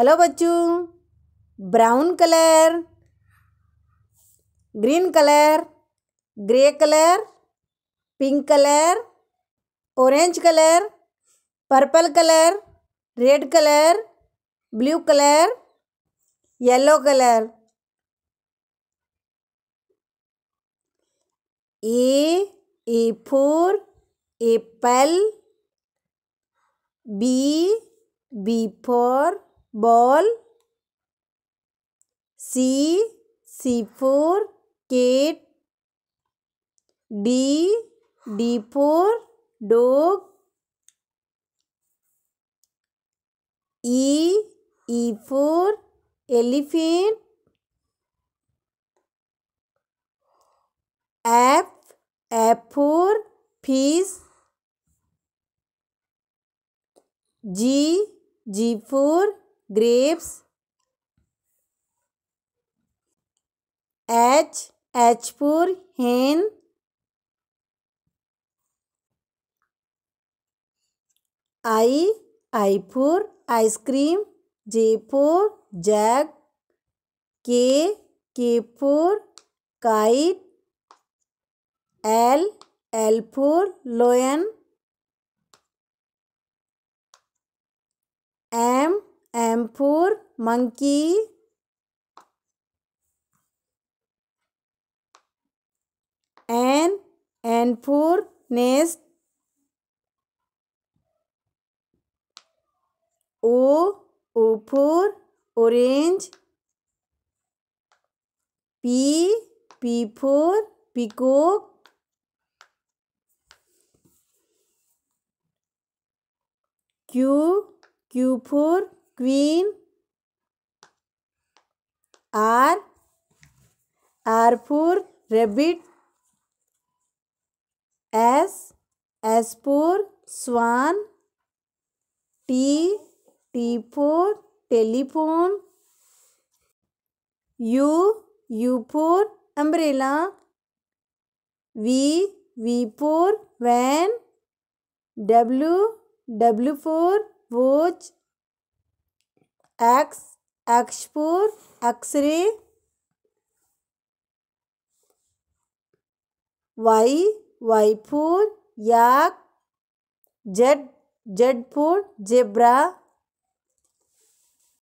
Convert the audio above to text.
Hello बच्चों brown colour green colour grey colour pink colour orange colour purple colour red colour blue colour yellow colour A A for apple B B for ball C C for cat D D for dog E E for elephant F F for fish G G for grapes H H for hen I I for ice cream J for jack K K for kite L L for lion M for monkey. N, N for nest. O, O for orange. P, P for peacock. Q, Q for queen r r for rabbit s s for swan t t for telephone u u for umbrella v v for van w w for watch X X for X ray Y Y for yak Z Z for zebra